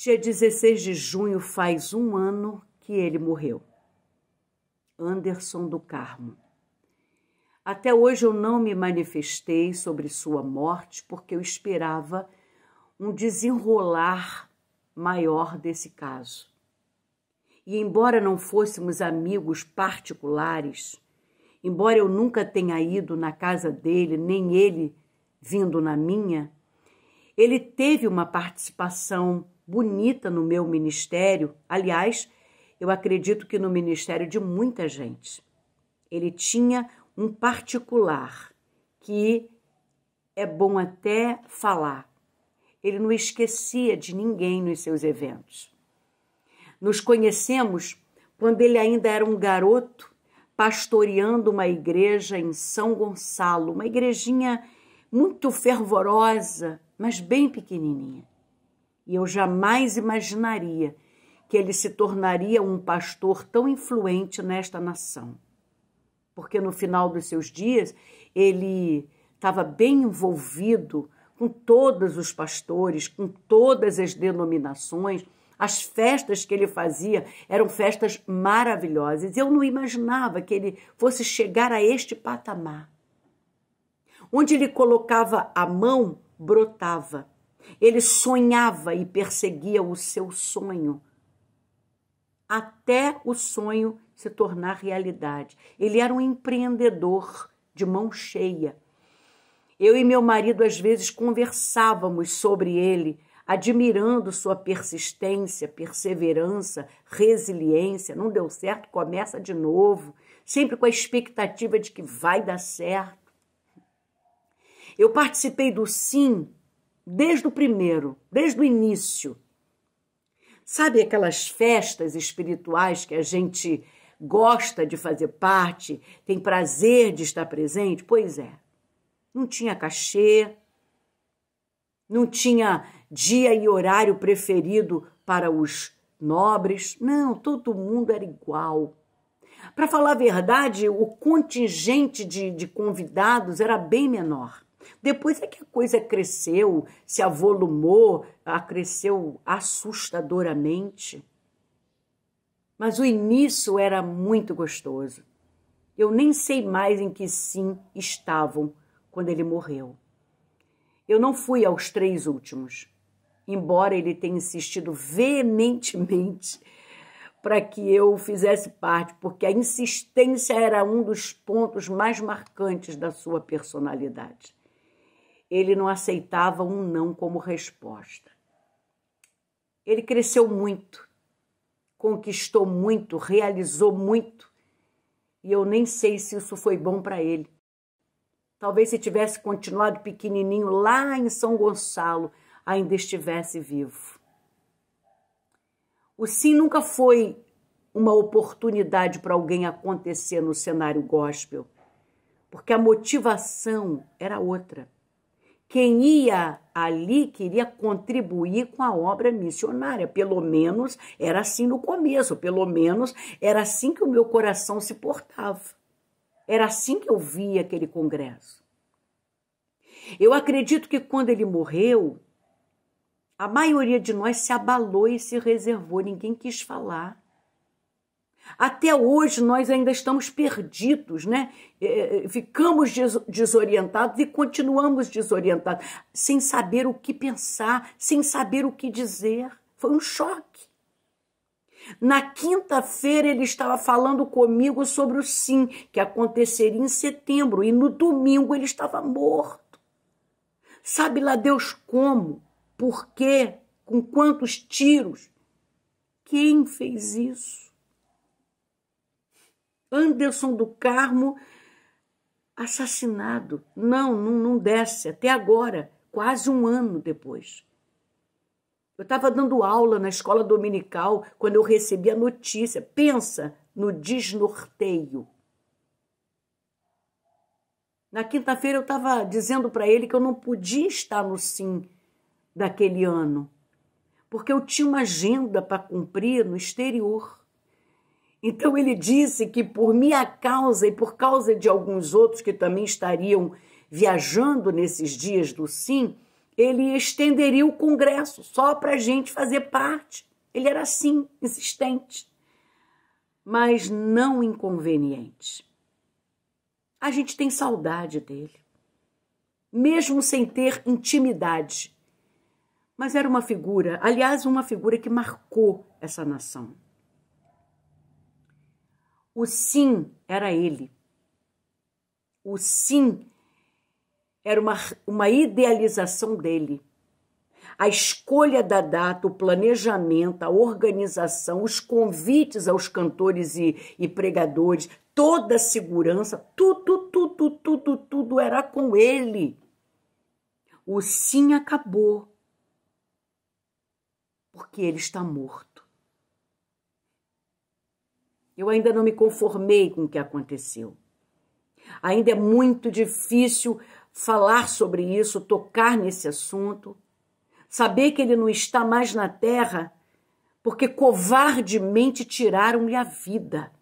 Dia 16 de junho faz um ano que ele morreu. Anderson do Carmo. Até hoje eu não me manifestei sobre sua morte porque eu esperava um desenrolar maior desse caso. E embora não fôssemos amigos particulares, embora eu nunca tenha ido na casa dele, nem ele vindo na minha, ele teve uma participação bonita no meu ministério. Aliás, eu acredito que no ministério de muita gente. Ele tinha um particular que é bom até falar. Ele não esquecia de ninguém nos seus eventos. Nos conhecemos quando ele ainda era um garoto pastoreando uma igreja em São Gonçalo, uma igrejinha muito fervorosa, mas bem pequenininha e eu jamais imaginaria que ele se tornaria um pastor tão influente nesta nação. Porque no final dos seus dias, ele estava bem envolvido com todos os pastores, com todas as denominações. As festas que ele fazia eram festas maravilhosas. Eu não imaginava que ele fosse chegar a este patamar. Onde ele colocava a mão, brotava ele sonhava e perseguia o seu sonho até o sonho se tornar realidade. Ele era um empreendedor de mão cheia. Eu e meu marido às vezes conversávamos sobre ele, admirando sua persistência, perseverança, resiliência. Não deu certo, começa de novo, sempre com a expectativa de que vai dar certo. Eu participei do Sim desde o primeiro, desde o início. Sabe aquelas festas espirituais que a gente gosta de fazer parte, tem prazer de estar presente? Pois é. Não tinha cachê, não tinha dia e horário preferido para os nobres. Não, todo mundo era igual. Para falar a verdade, o contingente de, de convidados era bem menor. Depois é que a coisa cresceu, se avolumou, cresceu assustadoramente. Mas o início era muito gostoso. Eu nem sei mais em que sim estavam quando ele morreu. Eu não fui aos três últimos, embora ele tenha insistido veementemente para que eu fizesse parte, porque a insistência era um dos pontos mais marcantes da sua personalidade ele não aceitava um não como resposta. Ele cresceu muito, conquistou muito, realizou muito, e eu nem sei se isso foi bom para ele. Talvez se tivesse continuado pequenininho lá em São Gonçalo, ainda estivesse vivo. O sim nunca foi uma oportunidade para alguém acontecer no cenário gospel, porque a motivação era outra. Quem ia ali queria contribuir com a obra missionária, pelo menos era assim no começo, pelo menos era assim que o meu coração se portava. Era assim que eu via aquele congresso. Eu acredito que quando ele morreu, a maioria de nós se abalou e se reservou, ninguém quis falar. Até hoje nós ainda estamos perdidos, né? É, é, ficamos desorientados e continuamos desorientados, sem saber o que pensar, sem saber o que dizer. Foi um choque. Na quinta-feira ele estava falando comigo sobre o sim, que aconteceria em setembro, e no domingo ele estava morto. Sabe lá Deus como, por quê, com quantos tiros? Quem fez isso? Anderson do Carmo assassinado. Não, não, não desce, até agora, quase um ano depois. Eu estava dando aula na escola dominical quando eu recebi a notícia. Pensa no desnorteio. Na quinta-feira eu estava dizendo para ele que eu não podia estar no sim daquele ano, porque eu tinha uma agenda para cumprir no exterior. Então ele disse que por minha causa e por causa de alguns outros que também estariam viajando nesses dias do Sim, ele estenderia o congresso só para a gente fazer parte. Ele era assim, insistente, mas não inconveniente. A gente tem saudade dele, mesmo sem ter intimidade. Mas era uma figura, aliás, uma figura que marcou essa nação. O sim era ele. O sim era uma, uma idealização dele. A escolha da data, o planejamento, a organização, os convites aos cantores e, e pregadores, toda a segurança, tudo, tudo, tudo, tudo era com ele. O sim acabou. Porque ele está morto. Eu ainda não me conformei com o que aconteceu. Ainda é muito difícil falar sobre isso, tocar nesse assunto, saber que ele não está mais na terra, porque covardemente tiraram-lhe a vida.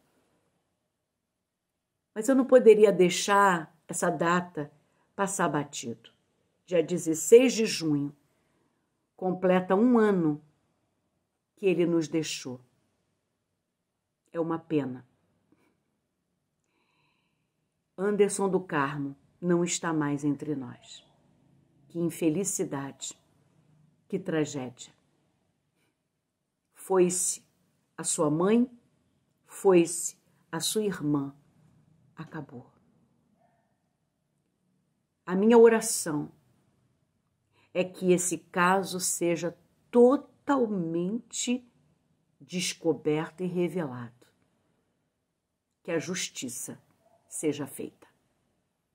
Mas eu não poderia deixar essa data passar batido. Dia 16 de junho, completa um ano que ele nos deixou é uma pena. Anderson do Carmo não está mais entre nós. Que infelicidade, que tragédia. Foi-se a sua mãe, foi-se a sua irmã. Acabou. A minha oração é que esse caso seja totalmente descoberto e revelado que a justiça seja feita.